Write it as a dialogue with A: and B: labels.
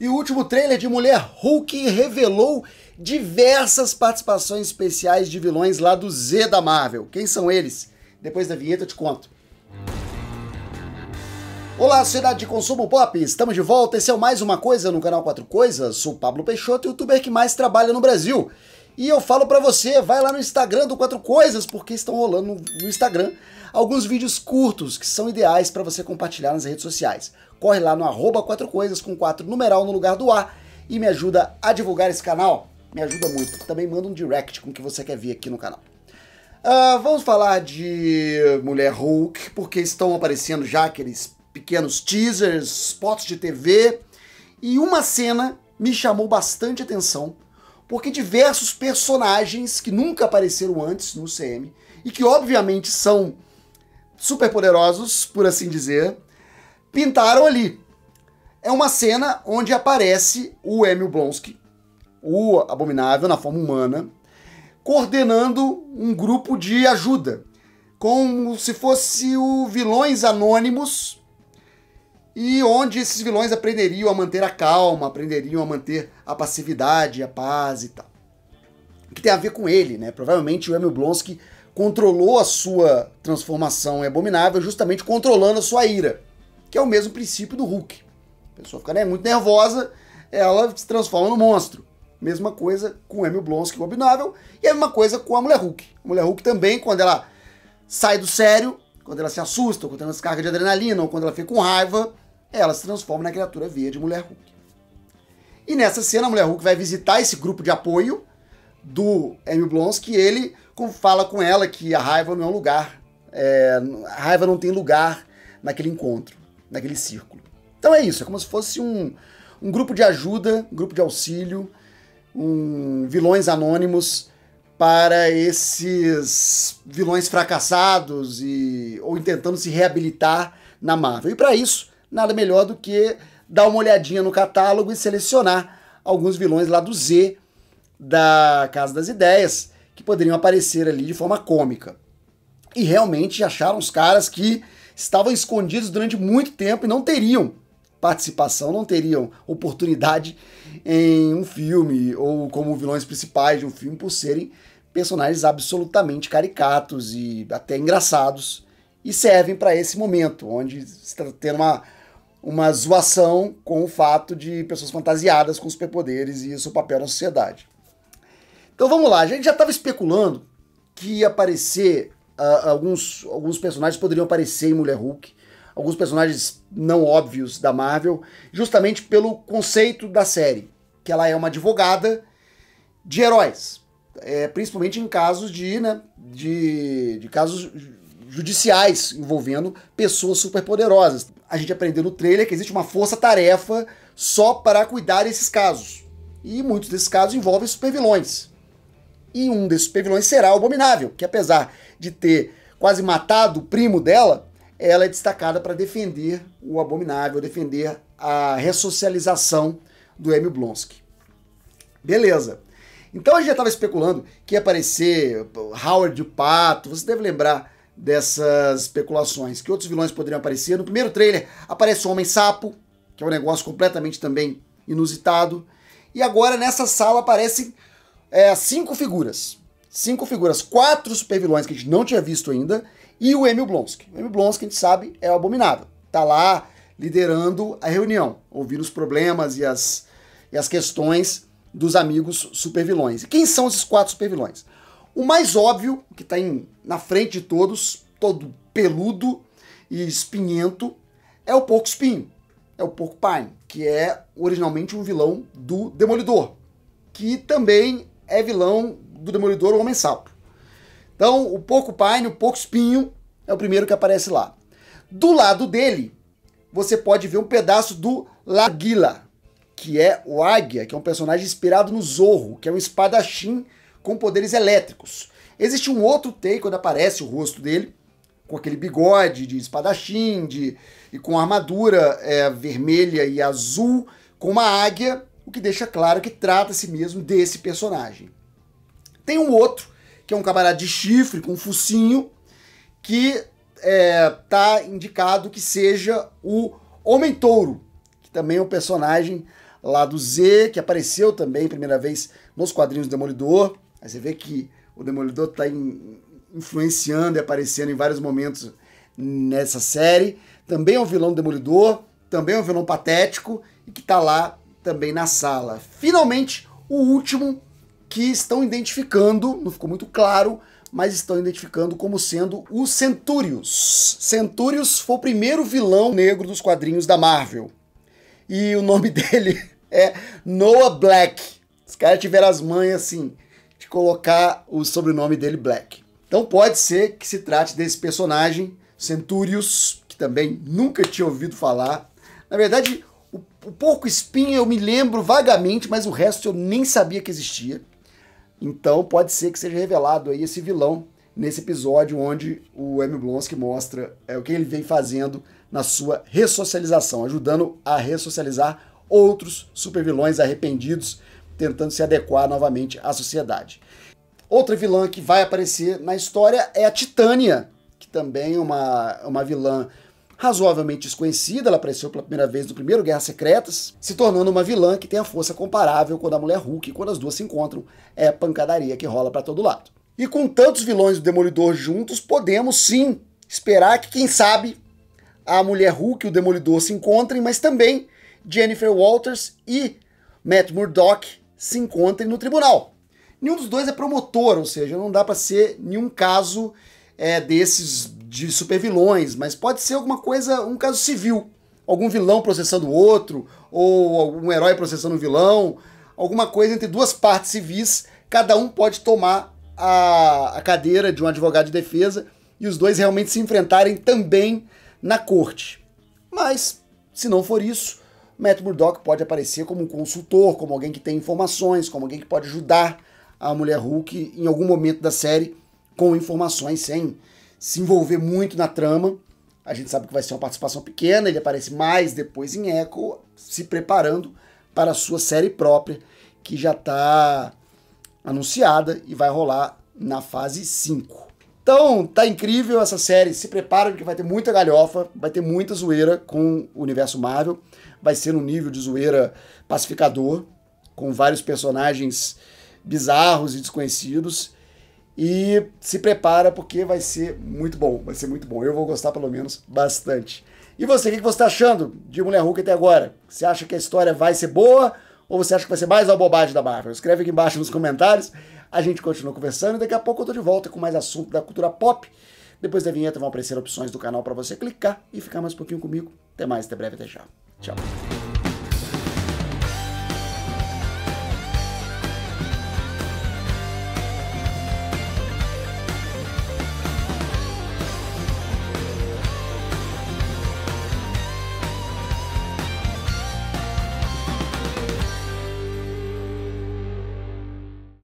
A: E o último trailer de Mulher Hulk revelou diversas participações especiais de vilões lá do Z da Marvel. Quem são eles? Depois da vinheta eu te conto. Olá, sociedade de consumo pop! Estamos de volta. Esse é o mais uma coisa no canal Quatro Coisas. Sou Pablo Peixoto, youtuber que mais trabalha no Brasil. E eu falo para você, vai lá no Instagram do Quatro Coisas, porque estão rolando no Instagram alguns vídeos curtos que são ideais para você compartilhar nas redes sociais. Corre lá no 4 coisas com 4 numeral no lugar do A e me ajuda a divulgar esse canal. Me ajuda muito. Também manda um direct com o que você quer ver aqui no canal. Uh, vamos falar de Mulher Hulk, porque estão aparecendo já aqueles pequenos teasers, spots de TV. E uma cena me chamou bastante atenção, porque diversos personagens que nunca apareceram antes no CM e que obviamente são superpoderosos, por assim dizer, pintaram ali. É uma cena onde aparece o Emil Blonsky, o Abominável na forma humana, coordenando um grupo de ajuda, como se fosse o vilões anônimos e onde esses vilões aprenderiam a manter a calma, aprenderiam a manter a passividade, a paz e tal. Que tem a ver com ele, né? Provavelmente o Emil Blonsky controlou a sua transformação em abominável, justamente controlando a sua ira, que é o mesmo princípio do Hulk. A pessoa fica né, muito nervosa, ela se transforma no monstro. Mesma coisa com o Emil Blonsky, é o Abominável, e a mesma coisa com a Mulher Hulk. A Mulher Hulk também, quando ela sai do sério, quando ela se assusta, ou quando ela descarga de adrenalina, ou quando ela fica com raiva, ela se transforma na criatura verde Mulher Hulk. E nessa cena, a Mulher Hulk vai visitar esse grupo de apoio do Emil Blonsky, e ele fala com ela que a raiva não é um lugar, é, a raiva não tem lugar naquele encontro, naquele círculo. Então é isso, é como se fosse um, um grupo de ajuda, um grupo de auxílio, um vilões anônimos para esses vilões fracassados e ou tentando se reabilitar na Marvel. E para isso, nada melhor do que dar uma olhadinha no catálogo e selecionar alguns vilões lá do Z da Casa das Ideias que poderiam aparecer ali de forma cômica. E realmente acharam os caras que estavam escondidos durante muito tempo e não teriam participação, não teriam oportunidade em um filme ou como vilões principais de um filme por serem personagens absolutamente caricatos e até engraçados e servem para esse momento onde está tendo uma uma zoação com o fato de pessoas fantasiadas com superpoderes e seu papel na sociedade. Então vamos lá, a gente já estava especulando que ia aparecer uh, alguns, alguns personagens poderiam aparecer em Mulher Hulk, alguns personagens não óbvios da Marvel, justamente pelo conceito da série, que ela é uma advogada de heróis, é, principalmente em casos de, né, de, de casos judiciais envolvendo pessoas superpoderosas. A gente aprendeu no trailer que existe uma força-tarefa só para cuidar desses casos. E muitos desses casos envolvem supervilões. E um desses vilões será o Abominável, que apesar de ter quase matado o primo dela, ela é destacada para defender o Abominável, defender a ressocialização do Emil Blonsky. Beleza. Então a gente já estava especulando que ia aparecer Howard o Pato, você deve lembrar dessas especulações, que outros vilões poderiam aparecer. No primeiro trailer aparece o Homem-Sapo, que é um negócio completamente também inusitado. E agora nessa sala aparecem é, cinco figuras. Cinco figuras, quatro supervilões que a gente não tinha visto ainda, e o Emil Blonsky. O Emil Blonsky, a gente sabe, é o abominável. Tá lá liderando a reunião, ouvindo os problemas e as, e as questões dos amigos supervilões. E quem são esses quatro supervilões? O mais óbvio, que tá em, na frente de todos, todo peludo e espinhento, é o Porco Espinho. É o Porco Pine, que é originalmente um vilão do Demolidor, que também é vilão do Demolidor, o Homem-Sapo. Então, o Poco Pine, o Poco Espinho, é o primeiro que aparece lá. Do lado dele, você pode ver um pedaço do Laguila, que é o Águia, que é um personagem inspirado no Zorro, que é um espadachim com poderes elétricos. Existe um outro take quando aparece o rosto dele, com aquele bigode de espadachim, de, e com armadura é, vermelha e azul, com uma águia o que deixa claro que trata-se mesmo desse personagem. Tem um outro, que é um camarada de chifre com um focinho, que está é, tá indicado que seja o Homem Touro, que também é um personagem lá do Z, que apareceu também primeira vez nos quadrinhos do Demolidor. Aí você vê que o Demolidor está influenciando e aparecendo em vários momentos nessa série. Também é um vilão Demolidor, também é um vilão patético e que está lá também na sala. Finalmente, o último que estão identificando, não ficou muito claro, mas estão identificando como sendo o Centurius. Centurius foi o primeiro vilão negro dos quadrinhos da Marvel. E o nome dele é Noah Black. Os caras tiveram as manhas, assim, de colocar o sobrenome dele Black. Então pode ser que se trate desse personagem, Centurius, que também nunca tinha ouvido falar. Na verdade, o, o porco espinho eu me lembro vagamente, mas o resto eu nem sabia que existia. Então pode ser que seja revelado aí esse vilão nesse episódio onde o M. Blonsky mostra é, o que ele vem fazendo na sua ressocialização, ajudando a ressocializar outros supervilões arrependidos tentando se adequar novamente à sociedade. Outra vilã que vai aparecer na história é a Titânia, que também é uma, uma vilã razoavelmente desconhecida, ela apareceu pela primeira vez no primeiro Guerras Secretas, se tornando uma vilã que tem a força comparável com a da Mulher Hulk, e quando as duas se encontram, é pancadaria que rola para todo lado. E com tantos vilões do Demolidor juntos, podemos sim esperar que, quem sabe, a Mulher Hulk e o Demolidor se encontrem, mas também Jennifer Walters e Matt Murdock se encontrem no tribunal. Nenhum dos dois é promotor, ou seja, não dá para ser nenhum caso é, desses de supervilões, mas pode ser alguma coisa, um caso civil. Algum vilão processando o outro, ou um herói processando um vilão, alguma coisa entre duas partes civis, cada um pode tomar a, a cadeira de um advogado de defesa e os dois realmente se enfrentarem também na corte. Mas, se não for isso, Matt Murdock pode aparecer como um consultor, como alguém que tem informações, como alguém que pode ajudar a mulher Hulk em algum momento da série com informações sem se envolver muito na trama. A gente sabe que vai ser uma participação pequena, ele aparece mais depois em Echo, se preparando para a sua série própria, que já está anunciada e vai rolar na fase 5. Então, tá incrível essa série. Se prepara porque vai ter muita galhofa, vai ter muita zoeira com o universo Marvel. Vai ser um nível de zoeira pacificador, com vários personagens bizarros e desconhecidos. E se prepara porque vai ser muito bom, vai ser muito bom. Eu vou gostar pelo menos bastante. E você, o que você está achando de Mulher Hulk até agora? Você acha que a história vai ser boa ou você acha que vai ser mais uma bobagem da Marvel? Escreve aqui embaixo nos comentários. A gente continua conversando e daqui a pouco eu tô de volta com mais assunto da cultura pop. Depois da vinheta vão aparecer opções do canal para você clicar e ficar mais um pouquinho comigo. Até mais, até breve, até já. Tchau.